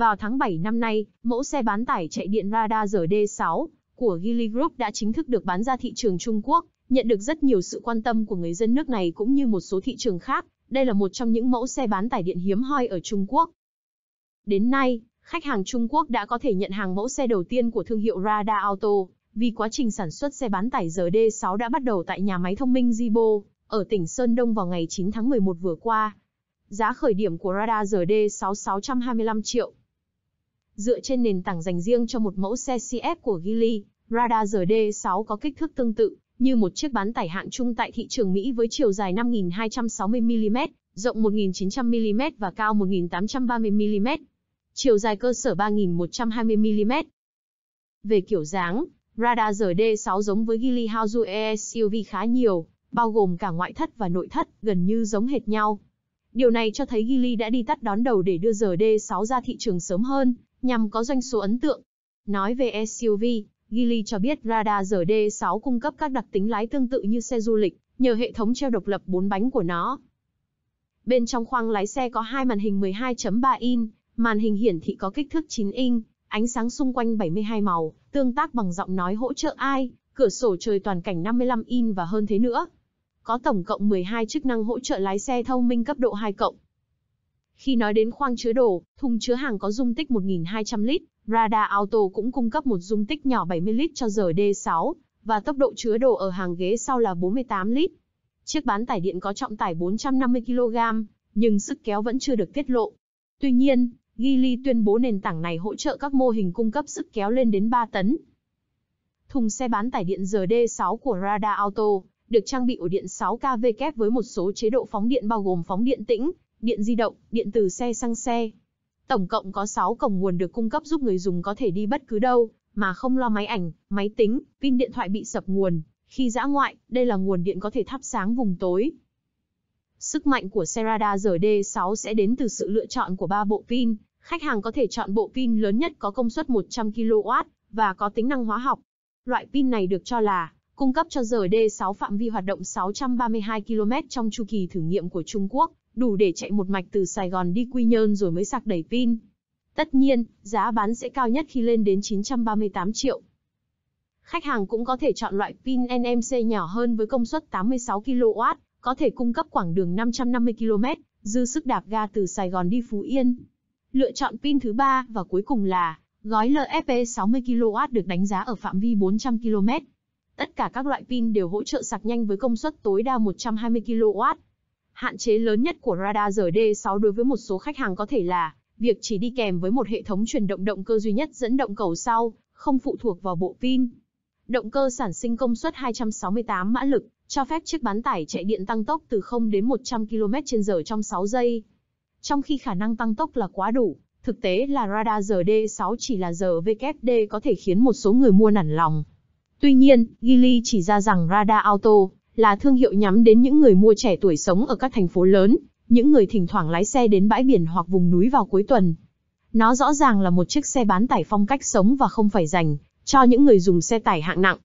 Vào tháng 7 năm nay, mẫu xe bán tải chạy điện radar RD6 của Geely Group đã chính thức được bán ra thị trường Trung Quốc, nhận được rất nhiều sự quan tâm của người dân nước này cũng như một số thị trường khác. Đây là một trong những mẫu xe bán tải điện hiếm hoi ở Trung Quốc. Đến nay, khách hàng Trung Quốc đã có thể nhận hàng mẫu xe đầu tiên của thương hiệu Radar Auto, vì quá trình sản xuất xe bán tải RD6 đã bắt đầu tại nhà máy thông minh Zibo, ở tỉnh Sơn Đông vào ngày 9 tháng 11 vừa qua. Giá khởi điểm của Radar RD6 625 triệu, Dựa trên nền tảng dành riêng cho một mẫu xe CF của Geely, radar RD6 có kích thước tương tự như một chiếc bán tải hạng trung tại thị trường Mỹ với chiều dài 5.260mm, rộng 1.900mm và cao 1.830mm. Chiều dài cơ sở 3.120mm. Về kiểu dáng, radar RD6 giống với Geely Hauzu e ESUV khá nhiều, bao gồm cả ngoại thất và nội thất, gần như giống hệt nhau. Điều này cho thấy Geely đã đi tắt đón đầu để đưa RD6 ra thị trường sớm hơn nhằm có doanh số ấn tượng. Nói về SUV, Gilly cho biết radar rd 6 cung cấp các đặc tính lái tương tự như xe du lịch, nhờ hệ thống treo độc lập 4 bánh của nó. Bên trong khoang lái xe có hai màn hình 12.3 in, màn hình hiển thị có kích thước 9 inch, ánh sáng xung quanh 72 màu, tương tác bằng giọng nói hỗ trợ ai, cửa sổ trời toàn cảnh 55 inch và hơn thế nữa. Có tổng cộng 12 chức năng hỗ trợ lái xe thông minh cấp độ 2 cộng. Khi nói đến khoang chứa đồ, thùng chứa hàng có dung tích 1.200 lít, Radar Auto cũng cung cấp một dung tích nhỏ 70 lít cho d 6 và tốc độ chứa đồ ở hàng ghế sau là 48 lít. Chiếc bán tải điện có trọng tải 450 kg, nhưng sức kéo vẫn chưa được tiết lộ. Tuy nhiên, Geely tuyên bố nền tảng này hỗ trợ các mô hình cung cấp sức kéo lên đến 3 tấn. Thùng xe bán tải điện d 6 của Radar Auto được trang bị ổ điện 6 kW kép với một số chế độ phóng điện bao gồm phóng điện tĩnh, điện di động, điện từ xe sang xe. Tổng cộng có 6 cổng nguồn được cung cấp giúp người dùng có thể đi bất cứ đâu, mà không lo máy ảnh, máy tính, pin điện thoại bị sập nguồn. Khi dã ngoại, đây là nguồn điện có thể thắp sáng vùng tối. Sức mạnh của Serada RD6 sẽ đến từ sự lựa chọn của 3 bộ pin. Khách hàng có thể chọn bộ pin lớn nhất có công suất 100 kW và có tính năng hóa học. Loại pin này được cho là cung cấp cho RD6 phạm vi hoạt động 632 km trong chu kỳ thử nghiệm của Trung Quốc đủ để chạy một mạch từ Sài Gòn đi Quy Nhơn rồi mới sạc đầy pin. Tất nhiên, giá bán sẽ cao nhất khi lên đến 938 triệu. Khách hàng cũng có thể chọn loại pin NMC nhỏ hơn với công suất 86 kW, có thể cung cấp khoảng đường 550 km, dư sức đạp ga từ Sài Gòn đi Phú Yên. Lựa chọn pin thứ ba và cuối cùng là gói LFP 60 kW được đánh giá ở phạm vi 400 km. Tất cả các loại pin đều hỗ trợ sạc nhanh với công suất tối đa 120 kW, Hạn chế lớn nhất của radar rd 6 đối với một số khách hàng có thể là việc chỉ đi kèm với một hệ thống truyền động động cơ duy nhất dẫn động cầu sau, không phụ thuộc vào bộ pin. Động cơ sản sinh công suất 268 mã lực, cho phép chiếc bán tải chạy điện tăng tốc từ 0 đến 100 km/h trong 6 giây. Trong khi khả năng tăng tốc là quá đủ, thực tế là radar RD6 chỉ là RVKD có thể khiến một số người mua nản lòng. Tuy nhiên, Gili chỉ ra rằng radar auto là thương hiệu nhắm đến những người mua trẻ tuổi sống ở các thành phố lớn, những người thỉnh thoảng lái xe đến bãi biển hoặc vùng núi vào cuối tuần. Nó rõ ràng là một chiếc xe bán tải phong cách sống và không phải dành cho những người dùng xe tải hạng nặng.